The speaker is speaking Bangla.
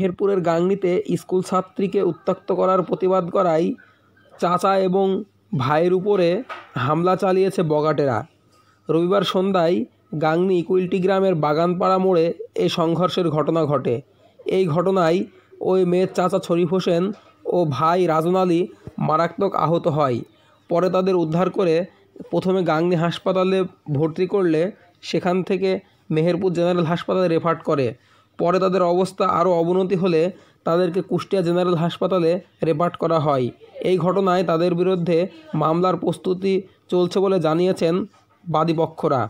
মেহেরপুরের গাংনীতে স্কুল ছাত্রীকে উত্ত্যক্ত করার প্রতিবাদ করায় চাচা এবং ভাইয়ের উপরে হামলা চালিয়েছে বগাটেরা রবিবার সন্ধ্যায় গাংনি কুইলটি গ্রামের বাগানপাড়া মোড়ে এই সংঘর্ষের ঘটনা ঘটে এই ঘটনায় ওই মেয়ের চাচা শরীফ হোসেন ও ভাই রাজন আলী মারাত্মক আহত হয় পরে তাদের উদ্ধার করে প্রথমে গাংনী হাসপাতালে ভর্তি করলে সেখান থেকে মেহেরপুর জেনারেল হাসপাতালে রেফার করে পরে তাদের অবস্থা আরও অবনতি হলে তাদেরকে কুষ্টিয়া জেনারেল হাসপাতালে রেপার্ট করা হয় এই ঘটনায় তাদের বিরুদ্ধে মামলার প্রস্তুতি চলছে বলে জানিয়েছেন বাদীপক্ষরা